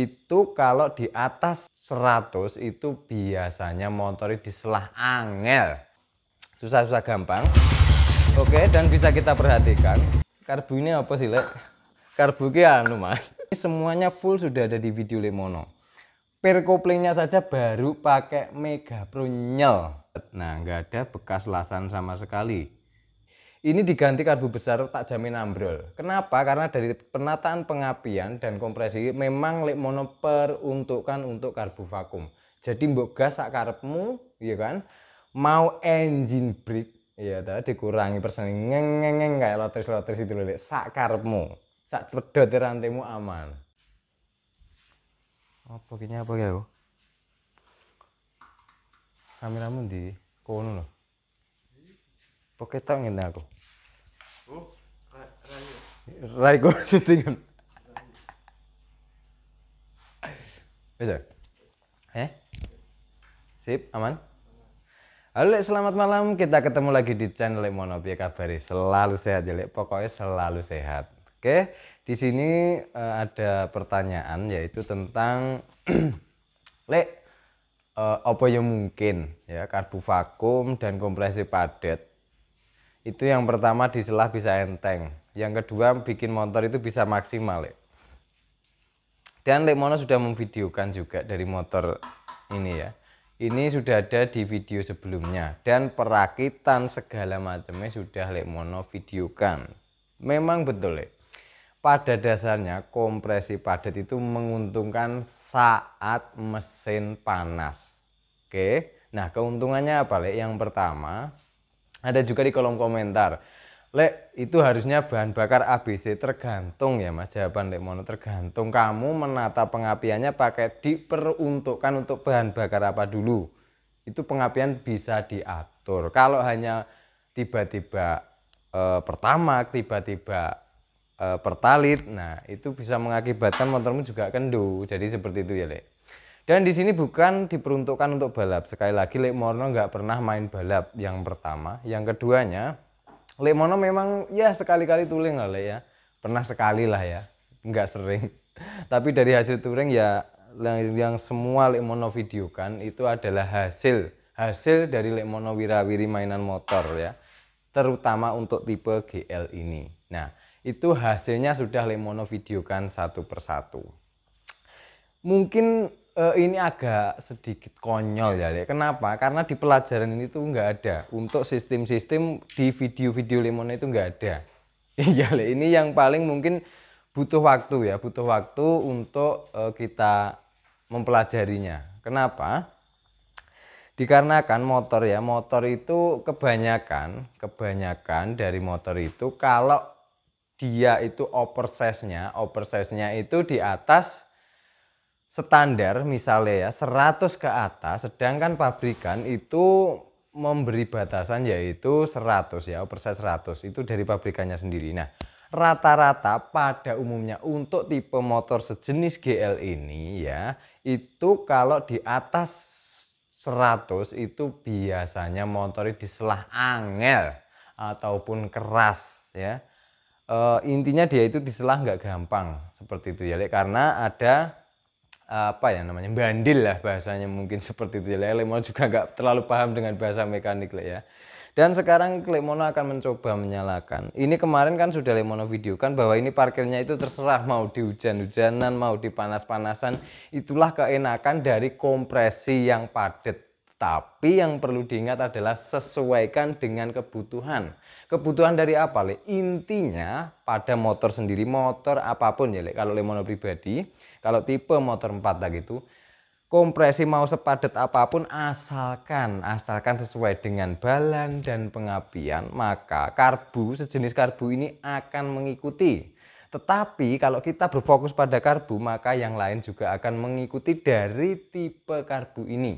itu kalau di atas 100 itu biasanya di diselah angel susah-susah gampang oke dan bisa kita perhatikan karbu ini apa sih lek karbu ini anu mas ini semuanya full sudah ada di video lemono per koplingnya saja baru pakai mega pro nyel nah nggak ada bekas lasan sama sekali ini diganti karbu besar tak jamin ambrol. Kenapa? Karena dari penataan pengapian dan kompresi memang lek mono untukkan untuk karbu vakum. Jadi mbok gas sak karepmu, ya kan? Mau engine brake, ya ta dikurangi persen ngengeng kayak lotres-lotres itu lho sak karepmu. Sak cedot e rantaimu aman. Apa kene apa ya, Kameramu di kono lho. tak ngene aku. Raiko kan? Bisa? Eh? Sip, aman? Halo, selamat malam. Kita ketemu lagi di channel Lek Monopi Kabari. Selalu sehat ya, pokoknya selalu sehat. Oke, di sini uh, ada pertanyaan yaitu tentang Lek, uh, apa yang mungkin ya karbu vakum dan kompresi padat itu yang pertama di selah bisa enteng yang kedua bikin motor itu bisa maksimal Lek. dan Lek sudah memvideokan juga dari motor ini ya ini sudah ada di video sebelumnya dan perakitan segala macamnya sudah Lek videokan memang betul Lek pada dasarnya kompresi padat itu menguntungkan saat mesin panas oke nah keuntungannya apa Lek yang pertama ada juga di kolom komentar. Lek, itu harusnya bahan bakar ABC tergantung ya Mas jawaban Lek Mono tergantung kamu menata pengapiannya pakai diperuntukkan untuk bahan bakar apa dulu. Itu pengapian bisa diatur. Kalau hanya tiba-tiba e, eh, pertama, tiba-tiba e, eh, pertalit, nah itu bisa mengakibatkan motormu juga kendu. Jadi seperti itu ya Lek. Dan di sini bukan diperuntukkan untuk balap. Sekali lagi Mono nggak pernah main balap yang pertama. Yang keduanya, Mono memang ya sekali-kali tuling lah Lek ya. Pernah sekali lah ya, nggak sering. Tapi dari hasil touring ya yang, yang semua Mono videokan itu adalah hasil hasil dari Mono wirawiri mainan motor ya. Terutama untuk tipe GL ini. Nah, itu hasilnya sudah Mono videokan satu persatu. Mungkin uh, ini agak sedikit konyol ya, Lek. Kenapa? Karena di pelajaran ini tuh nggak ada untuk sistem-sistem di video-video Lemon itu nggak ada. Iya, Lek. Ini yang paling mungkin butuh waktu ya, butuh waktu untuk uh, kita mempelajarinya. Kenapa? Dikarenakan motor ya, motor itu kebanyakan, kebanyakan dari motor itu kalau dia itu oversize-nya, oversize-nya itu di atas standar misalnya ya 100 ke atas sedangkan pabrikan itu memberi batasan yaitu 100 ya oh, persen 100 itu dari pabrikannya sendiri nah rata-rata pada umumnya untuk tipe motor sejenis GL ini ya itu kalau di atas 100 itu biasanya motor di diselah angel ataupun keras ya e, intinya dia itu diselah nggak gampang seperti itu ya karena ada apa ya namanya bandil lah bahasanya mungkin seperti itu ya Lemono juga nggak terlalu paham dengan bahasa mekanik lah ya dan sekarang Lemono akan mencoba menyalakan ini kemarin kan sudah Lemono kan bahwa ini parkirnya itu terserah mau di hujan-hujanan mau di panas-panasan itulah keenakan dari kompresi yang padat tapi yang perlu diingat adalah sesuaikan dengan kebutuhan. Kebutuhan dari apa, Le? Intinya pada motor sendiri, motor apapun ya, Le. Kalau Lemono pribadi, kalau tipe motor 4 tak itu kompresi mau sepadat apapun asalkan asalkan sesuai dengan balan dan pengapian maka karbu sejenis karbu ini akan mengikuti tetapi kalau kita berfokus pada karbu maka yang lain juga akan mengikuti dari tipe karbu ini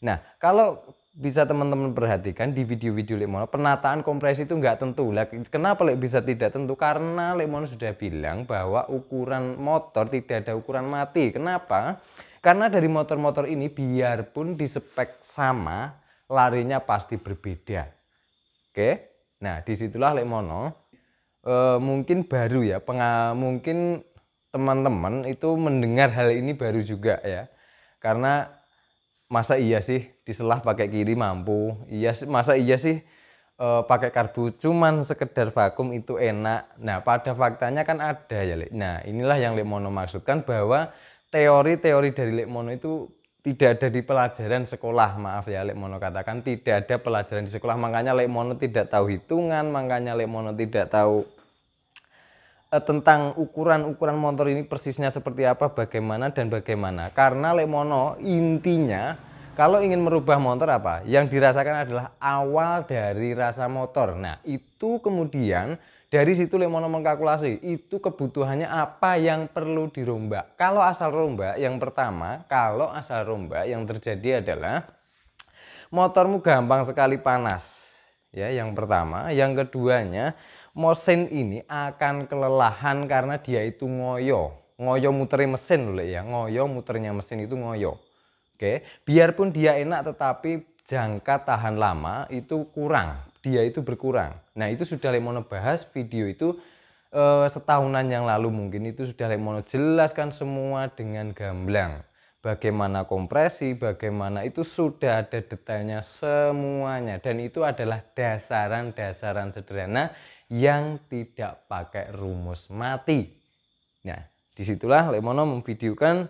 nah kalau bisa teman-teman perhatikan di video-video Lemon penataan kompresi itu nggak tentu lah kenapa lek bisa tidak tentu karena Lemon sudah bilang bahwa ukuran motor tidak ada ukuran mati kenapa karena dari motor-motor ini biarpun di spek sama larinya pasti berbeda oke nah disitulah Lemon e, eh, mungkin baru ya mungkin teman-teman itu mendengar hal ini baru juga ya karena masa iya sih diselah pakai kiri mampu iya masa iya sih e, pakai karbu cuman sekedar vakum itu enak nah pada faktanya kan ada ya Lek. nah inilah yang Lek Mono maksudkan bahwa teori-teori dari Lek Mono itu tidak ada di pelajaran sekolah maaf ya Lek Mono katakan tidak ada pelajaran di sekolah makanya Lek Mono tidak tahu hitungan makanya Lek Mono tidak tahu Eh, tentang ukuran-ukuran motor ini persisnya seperti apa, bagaimana dan bagaimana. Karena Lemono intinya kalau ingin merubah motor apa, yang dirasakan adalah awal dari rasa motor. Nah, itu kemudian dari situ Lemono mengkalkulasi itu kebutuhannya apa yang perlu dirombak. Kalau asal rombak yang pertama, kalau asal rombak yang terjadi adalah motormu gampang sekali panas. Ya, yang pertama, yang keduanya mesin ini akan kelelahan karena dia itu ngoyo ngoyo muterin mesin loh ya ngoyo muternya mesin itu ngoyo oke biarpun dia enak tetapi jangka tahan lama itu kurang dia itu berkurang nah itu sudah lemono bahas video itu eh, setahunan yang lalu mungkin itu sudah lemono jelaskan semua dengan gamblang bagaimana kompresi, bagaimana itu sudah ada detailnya semuanya dan itu adalah dasaran-dasaran sederhana yang tidak pakai rumus mati. Nah, disitulah Lemono memvideokan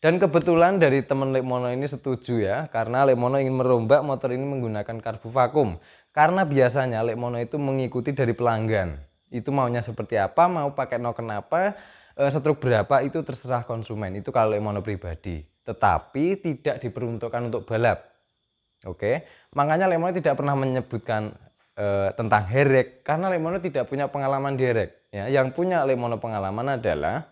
dan kebetulan dari teman Lemono ini setuju ya karena Lemono ingin merombak motor ini menggunakan karbu vakum karena biasanya Lemono itu mengikuti dari pelanggan itu maunya seperti apa, mau pakai noken apa, Eh, setruk berapa itu terserah konsumen itu kalau mono pribadi tetapi tidak diperuntukkan untuk balap oke makanya Lemono tidak pernah menyebutkan e, tentang herek karena Lemono tidak punya pengalaman di herek ya yang punya Lemono pengalaman adalah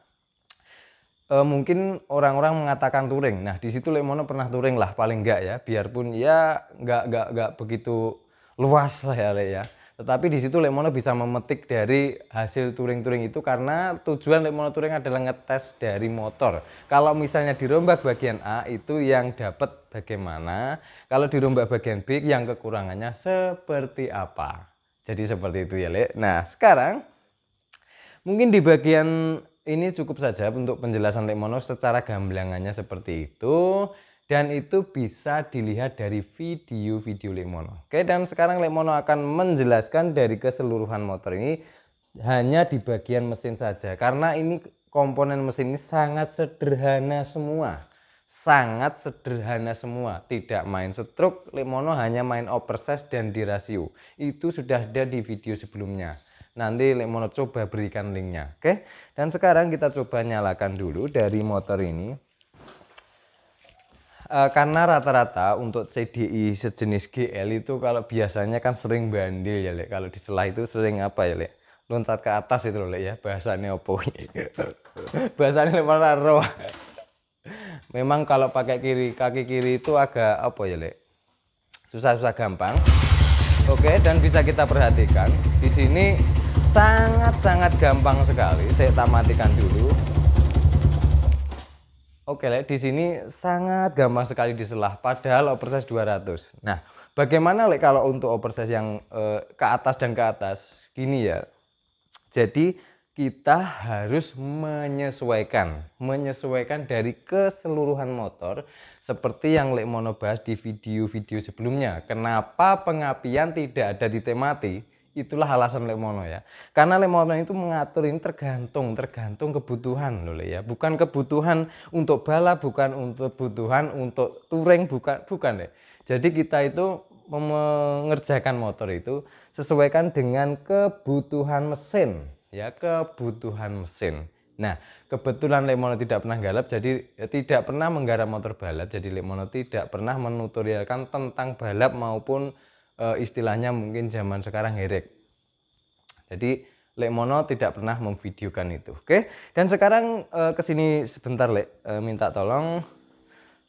e, mungkin orang-orang mengatakan touring nah di situ Lemono pernah touring lah paling enggak ya biarpun ya enggak enggak enggak begitu luas lah ya ya tetapi di situ Lemono bisa memetik dari hasil touring-touring itu karena tujuan Lemono touring adalah ngetes dari motor. Kalau misalnya dirombak bagian A itu yang dapat bagaimana, kalau dirombak bagian B yang kekurangannya seperti apa. Jadi seperti itu ya, Le. Nah, sekarang mungkin di bagian ini cukup saja untuk penjelasan Lemono secara gamblangannya seperti itu dan itu bisa dilihat dari video-video Lemono. Oke, dan sekarang Lemono akan menjelaskan dari keseluruhan motor ini hanya di bagian mesin saja karena ini komponen mesin ini sangat sederhana semua. Sangat sederhana semua, tidak main stroke, Lemono hanya main oversize dan di rasio. Itu sudah ada di video sebelumnya. Nanti Lemono coba berikan linknya, oke? Dan sekarang kita coba nyalakan dulu dari motor ini. Eh, karena rata-rata untuk CDI sejenis GL itu kalau biasanya kan sering bandil ya Lek. Kalau di celah itu sering apa ya Lek? Loncat ke atas itu loh Lek ya bahasanya opo. bahasanya malah roh. Memang kalau pakai kiri kaki kiri itu agak apa ya Lek? Susah-susah gampang. Oke, dan bisa kita perhatikan di sini sangat-sangat gampang sekali. Saya tamatikan dulu. Oke, Lek, di sini sangat gampang sekali diselah padahal oversize 200. Nah, bagaimana Lek kalau untuk oversize yang eh, ke atas dan ke atas? Gini ya. Jadi kita harus menyesuaikan, menyesuaikan dari keseluruhan motor seperti yang Lek Mono bahas di video-video sebelumnya. Kenapa pengapian tidak ada di temati? itulah alasan Lemono ya. Karena Lemono itu mengatur ini tergantung, tergantung kebutuhan loh ya. Bukan kebutuhan untuk bala, bukan untuk kebutuhan untuk touring, bukan bukan ya. Jadi kita itu mengerjakan motor itu sesuaikan dengan kebutuhan mesin ya, kebutuhan mesin. Nah, kebetulan Lemono tidak pernah galap, jadi eh, tidak pernah menggarap motor balap, jadi Lemono tidak pernah menutorialkan tentang balap maupun e, istilahnya mungkin zaman sekarang herek. Jadi Lek Mono tidak pernah memvideokan itu. Oke. Dan sekarang e, kesini sebentar Lek e, minta tolong.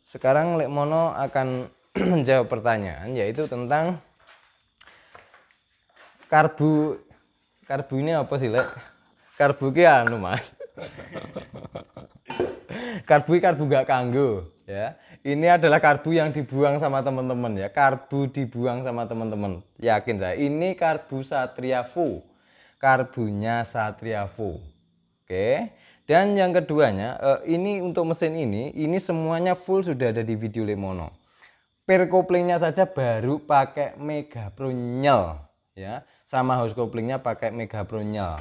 Sekarang Lek Mono akan menjawab pertanyaan yaitu tentang karbu karbu ini apa sih Lek? Karbu ini anu Mas. karbu karbu gak kanggo ya ini adalah karbu yang dibuang sama teman-teman ya. Karbu dibuang sama teman-teman. Yakin saya. Ini karbu Satria Fu. Karbunya Satria Fu. Oke. Dan yang keduanya, eh, ini untuk mesin ini, ini semuanya full sudah ada di video Lemono. Per koplingnya saja baru pakai Mega Pro Nyel ya. Sama house koplingnya pakai Mega Pro Nyel.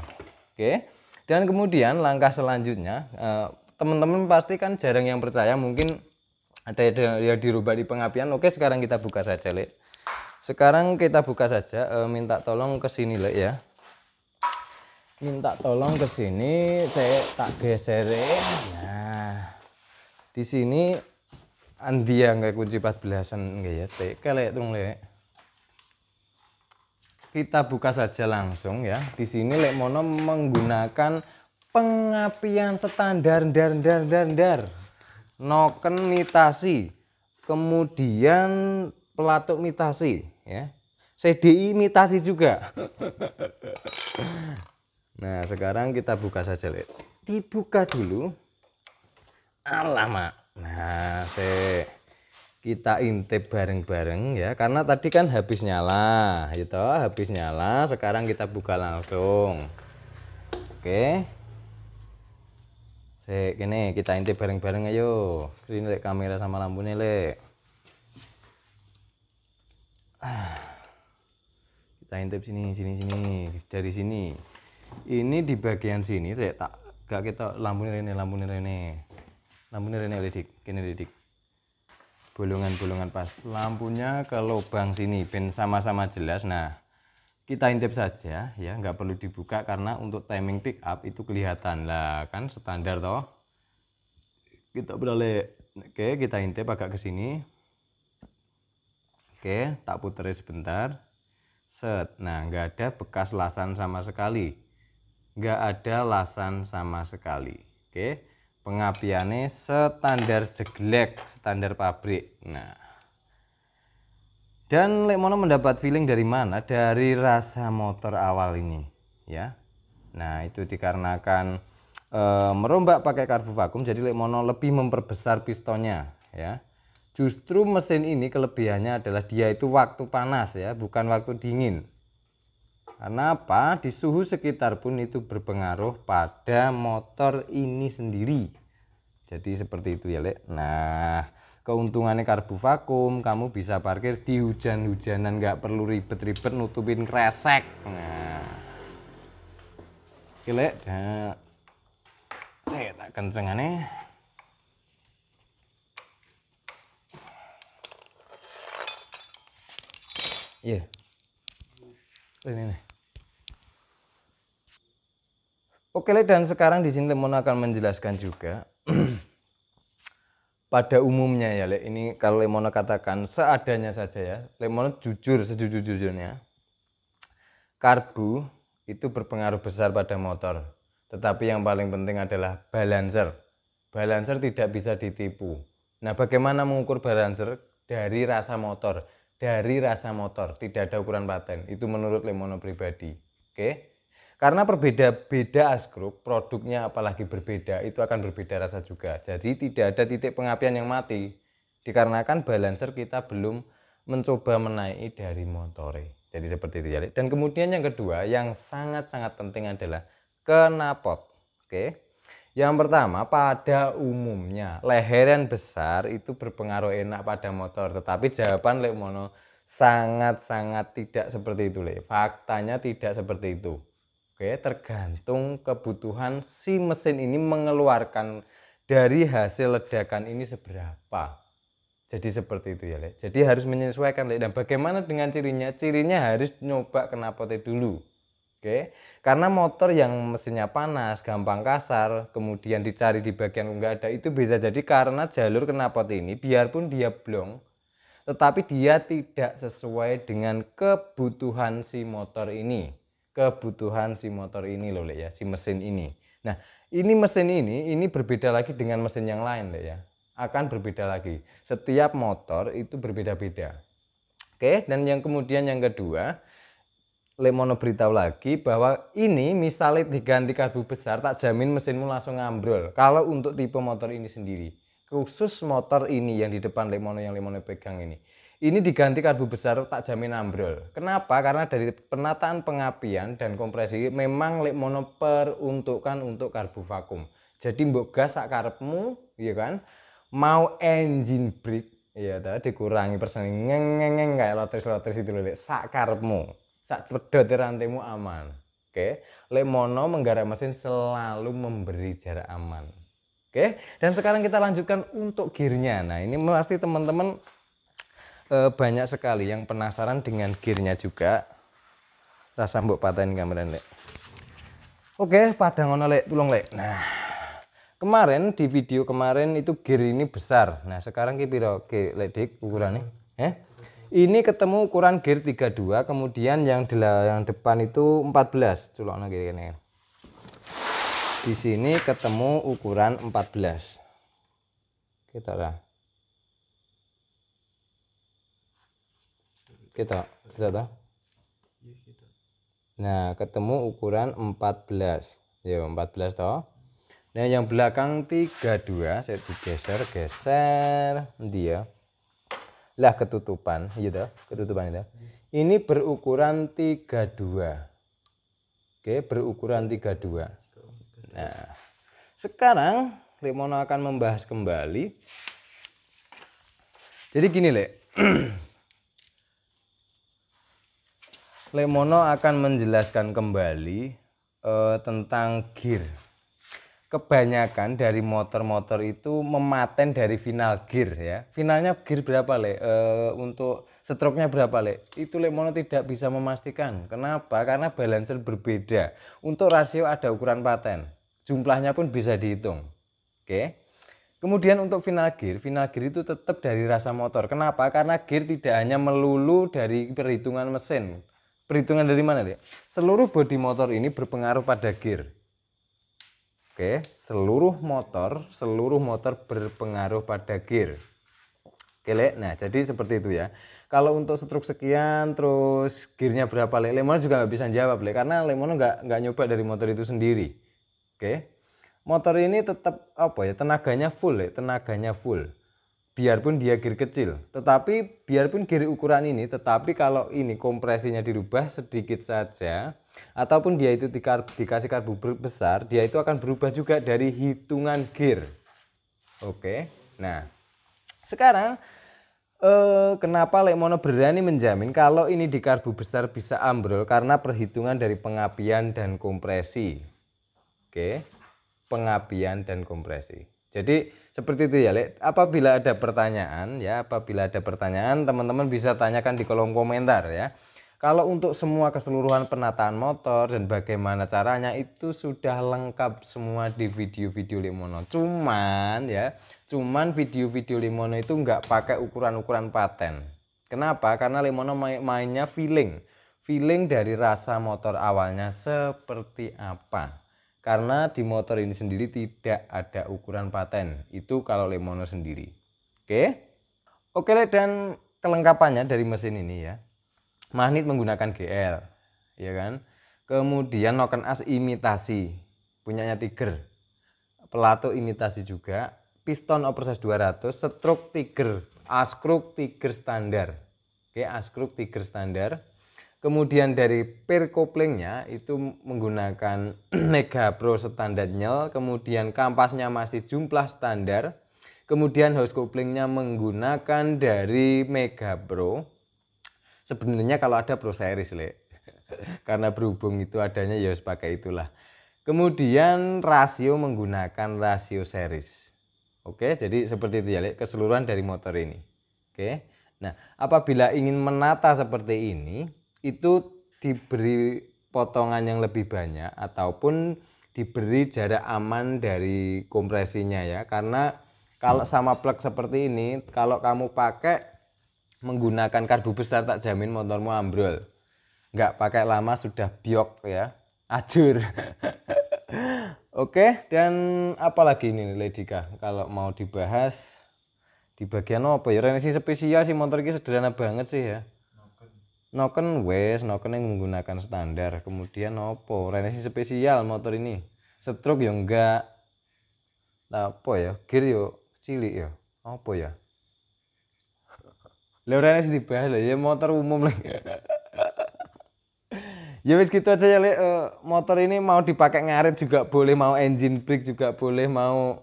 Oke. Dan kemudian langkah selanjutnya, eh, teman-teman pasti kan jarang yang percaya mungkin ada yang ya dirubah di pengapian oke sekarang kita buka saja lek sekarang kita buka saja e, minta tolong ke sini lek ya minta tolong ke sini saya tak geser nah di sini andia nggak kunci 14an nggak ya lek tung lek kita buka saja langsung ya di sini lek mono menggunakan pengapian standar dar dar dar dar noken mitasi, kemudian pelatuk mitasi, ya. CDI mitasi juga. nah, sekarang kita buka saja, lihat. Dibuka dulu. Alamak. Nah, se kita intip bareng-bareng ya karena tadi kan habis nyala gitu habis nyala sekarang kita buka langsung oke okay. Sik, kene kita intip bareng-bareng ayo. Screen lek kamera sama lampune lek. Kita intip sini, sini, sini, dari sini. Ini di bagian sini lek tak gak kita lampune rene, lampune rene. Lampune rene ledik, kene ledik. Bolongan-bolongan pas. Lampunya ke lubang sini, ben sama-sama jelas. Nah, kita intip saja ya nggak perlu dibuka karena untuk timing pick up itu kelihatan lah kan standar toh kita beralih oke kita intip agak ke sini oke tak puterin sebentar set nah nggak ada bekas lasan sama sekali nggak ada lasan sama sekali oke pengapiannya standar jeglek standar pabrik nah dan Lekmono mendapat feeling dari mana? Dari rasa motor awal ini, ya. Nah, itu dikarenakan e, merombak pakai karbu vakum jadi Lekmono lebih memperbesar pistonnya, ya. Justru mesin ini kelebihannya adalah dia itu waktu panas ya, bukan waktu dingin. Karena apa? Di suhu sekitar pun itu berpengaruh pada motor ini sendiri. Jadi seperti itu ya, Lek. Nah, keuntungannya karbu vakum kamu bisa parkir di hujan-hujanan nggak perlu ribet-ribet nutupin kresek nah ini nah. saya tak kencengannya iya yeah. ini nih Oke, dan sekarang di sini Lemon akan menjelaskan juga pada umumnya ya ini kalau Lemono katakan seadanya saja ya Lemono jujur sejujur-jujurnya karbu itu berpengaruh besar pada motor tetapi yang paling penting adalah balancer balancer tidak bisa ditipu nah bagaimana mengukur balancer dari rasa motor dari rasa motor tidak ada ukuran paten itu menurut Lemono pribadi oke okay? Karena berbeda-beda group, produknya apalagi berbeda, itu akan berbeda rasa juga. Jadi tidak ada titik pengapian yang mati, dikarenakan balancer kita belum mencoba menaiki dari motore. Jadi seperti itu ya. Dan kemudian yang kedua yang sangat-sangat penting adalah kenapot. Oke. Yang pertama pada umumnya leheran besar itu berpengaruh enak pada motor, tetapi jawaban Lek Mono sangat-sangat tidak seperti itu, Le. Faktanya tidak seperti itu. Oke, tergantung kebutuhan si mesin ini mengeluarkan dari hasil ledakan ini seberapa. Jadi seperti itu ya, Le. Jadi harus menyesuaikan, Le. Dan bagaimana dengan cirinya? Cirinya harus nyoba knapotnya dulu. Oke. Karena motor yang mesinnya panas, gampang kasar, kemudian dicari di bagian enggak ada, itu bisa jadi karena jalur knapot ini biarpun dia blong, tetapi dia tidak sesuai dengan kebutuhan si motor ini kebutuhan si motor ini loh ya, si mesin ini. Nah, ini mesin ini ini berbeda lagi dengan mesin yang lain loh ya. Akan berbeda lagi. Setiap motor itu berbeda-beda. Oke, dan yang kemudian yang kedua, Lemono beritahu lagi bahwa ini misalnya diganti karbu besar tak jamin mesinmu langsung ngambrol kalau untuk tipe motor ini sendiri khusus motor ini yang di depan Lemono yang Lemono pegang ini ini diganti karbu besar tak jamin ambrol. Kenapa? Karena dari penataan pengapian dan kompresi memang lek mono peruntukan untuk karbu vakum. Jadi mbok gas sak karepmu, ya kan? Mau engine brake, ya ta dikurangi persen ngengeng kayak lotris-lotris itu lek sak karepmu. Sak cedot e rantaimu aman. Oke. Lek mono menggarap mesin selalu memberi jarak aman. Oke. Dan sekarang kita lanjutkan untuk gearnya. Nah, ini pasti teman-teman e, banyak sekali yang penasaran dengan gearnya juga rasa mbok patahin gambaran lek oke padang ono lek tulung lek nah kemarin di video kemarin itu gear ini besar nah sekarang kita piro ki lek dik ukurannya eh ini ketemu ukuran gear 32 kemudian yang yang depan itu 14 lagi ini di sini ketemu ukuran 14 kita lah kita kita toh nah ketemu ukuran 14 ya 14 toh nah yang belakang 32 saya digeser geser dia ya? lah ketutupan gitu ketutupan itu ini berukuran 32 oke berukuran 32 nah sekarang Rimono akan membahas kembali jadi gini lek Lemono akan menjelaskan kembali uh, tentang gear. Kebanyakan dari motor-motor itu mematen dari final gear ya. Finalnya gear berapa le? Eh, untuk stroke-nya berapa le? Itu Lemono tidak bisa memastikan. Kenapa? Karena balancer berbeda. Untuk rasio ada ukuran paten. Jumlahnya pun bisa dihitung. Oke. Kemudian untuk final gear, final gear itu tetap dari rasa motor. Kenapa? Karena gear tidak hanya melulu dari perhitungan mesin. Perhitungan dari mana, Dek? Seluruh bodi motor ini berpengaruh pada gear. Oke, seluruh motor, seluruh motor berpengaruh pada gear. Oke, le. Nah, jadi seperti itu ya. Kalau untuk setruk sekian, terus gearnya berapa, le? Lemon juga nggak bisa jawab, Lek. Karena lemon nggak, nggak nyoba dari motor itu sendiri. Oke. Motor ini tetap apa ya? Tenaganya full, le? Tenaganya full biarpun dia gear kecil tetapi biarpun gear ukuran ini tetapi kalau ini kompresinya dirubah sedikit saja ataupun dia itu dikar, dikasih karbu besar dia itu akan berubah juga dari hitungan gear oke nah sekarang eh, kenapa Lemono berani menjamin kalau ini di karbu besar bisa ambrol karena perhitungan dari pengapian dan kompresi oke pengapian dan kompresi jadi seperti itu ya, Lek. Apabila ada pertanyaan ya, apabila ada pertanyaan teman-teman bisa tanyakan di kolom komentar ya. Kalau untuk semua keseluruhan penataan motor dan bagaimana caranya itu sudah lengkap semua di video-video Limono. Cuman ya, cuman video-video Limono itu nggak pakai ukuran-ukuran paten. Kenapa? Karena Limono main mainnya feeling. Feeling dari rasa motor awalnya seperti apa karena di motor ini sendiri tidak ada ukuran paten itu kalau Lemono sendiri oke oke dan kelengkapannya dari mesin ini ya magnet menggunakan GL ya kan kemudian noken as imitasi punyanya Tiger pelato imitasi juga piston oversize 200 stroke Tiger askruk Tiger standar oke askruk Tiger standar Kemudian dari pair koplingnya itu menggunakan Mega Pro standar nyel, kemudian kampasnya masih jumlah standar, kemudian house koplingnya menggunakan dari Mega Pro. Sebenarnya kalau ada Pro Series, Le. Karena berhubung itu adanya ya harus pakai itulah. Kemudian rasio menggunakan rasio series. Oke, jadi seperti itu ya, Le, keseluruhan dari motor ini. Oke. Nah, apabila ingin menata seperti ini, itu diberi potongan yang lebih banyak ataupun diberi jarak aman dari kompresinya ya karena kalau sama plug seperti ini kalau kamu pakai menggunakan karbu besar tak jamin motormu ambrol nggak pakai lama sudah biok ya acur oke dan apalagi ini Ledika kalau mau dibahas di bagian apa ya ini spesial sih motor ini sederhana banget sih ya noken wes noken yang menggunakan standar kemudian Nopo, renesi spesial motor ini stroke yang enggak apa ya gear yo ya cilik yo ya. apa ya lho revisi dibahas lah ya motor umum lah ya wis gitu aja ya le, uh, eh, motor ini mau dipakai ngarit juga boleh mau engine brake juga boleh mau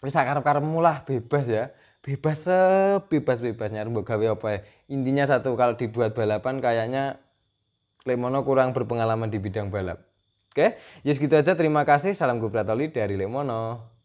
bisa karep karepmu lah bebas ya bebas eh, bebas bebasnya mbok gawe apa ya. Intinya satu kalau dibuat balapan kayaknya Lemono kurang berpengalaman di bidang balap. Oke, okay? yes gitu aja. Terima kasih. Salam gue dari Lemono.